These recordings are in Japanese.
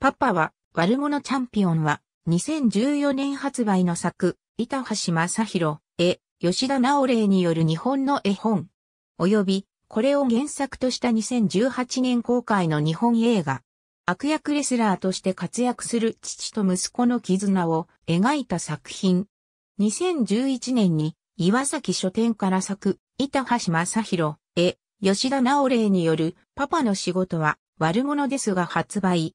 パパは、悪者チャンピオンは、2014年発売の作、板橋正宏、絵、吉田直霊による日本の絵本。および、これを原作とした2018年公開の日本映画。悪役レスラーとして活躍する父と息子の絆を描いた作品。2011年に岩崎書店から作、板橋正宏、絵、吉田直霊によるパパの仕事は悪者ですが発売。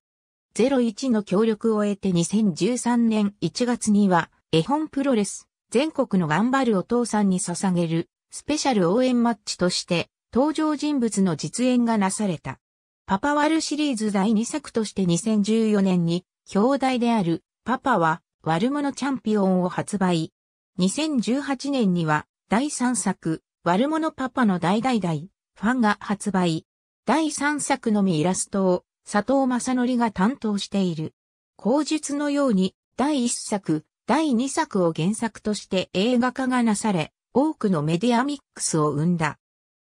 01の協力を得て2013年1月には、絵本プロレス、全国の頑張るお父さんに捧げる、スペシャル応援マッチとして、登場人物の実演がなされた。パパワルシリーズ第2作として2014年に、兄弟である、パパは、悪者チャンピオンを発売。2018年には、第3作、悪者パパの大大大、ファンが発売。第3作のみイラストを、佐藤正則が担当している。口述のように、第1作、第2作を原作として映画化がなされ、多くのメディアミックスを生んだ。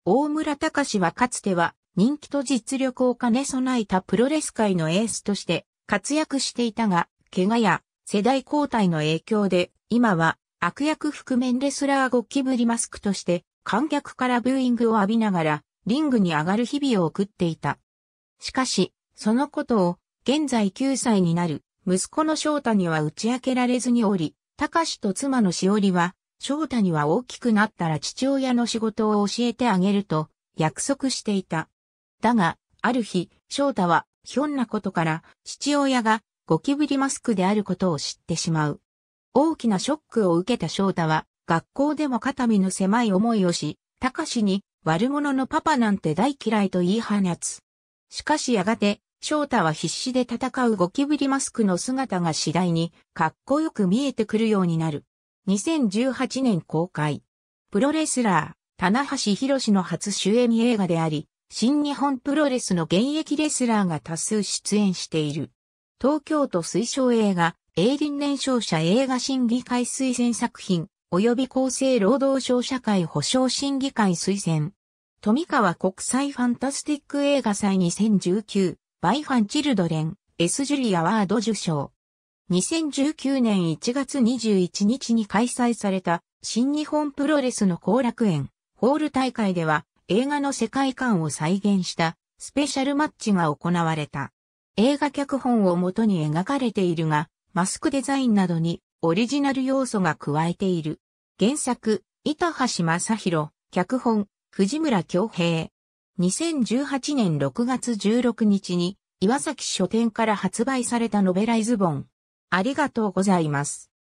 大村隆はかつては人気と実力を兼ね備えたプロレス界のエースとして活躍していたが、怪我や世代交代の影響で、今は悪役覆面レスラーゴキブリマスクとして観客からブーイングを浴びながらリングに上がる日々を送っていた。しかし、そのことを、現在9歳になる、息子の翔太には打ち明けられずにおり、隆と妻のしおりは、翔太には大きくなったら父親の仕事を教えてあげると、約束していた。だが、ある日、翔太は、ひょんなことから、父親が、ゴキブリマスクであることを知ってしまう。大きなショックを受けた翔太は、学校でも肩身の狭い思いをし、隆に、悪者のパパなんて大嫌いと言い放つ。しかしやがて、翔太は必死で戦うゴキブリマスクの姿が次第にかっこよく見えてくるようになる。2018年公開。プロレスラー、棚橋博の初主演映画であり、新日本プロレスの現役レスラーが多数出演している。東京都推奨映画、営林年商者映画審議会推薦作品、及び厚生労働省社会保障審議会推薦。富川国際ファンタスティック映画祭2019バイファン・チルドレン、S・ ジュリアワード受賞。2019年1月21日に開催された新日本プロレスの後楽園ホール大会では映画の世界観を再現したスペシャルマッチが行われた。映画脚本をもとに描かれているが、マスクデザインなどにオリジナル要素が加えている。原作、板橋正宏、脚本、藤村京平、2018年6月16日に岩崎書店から発売されたノベライズ本。ありがとうございます。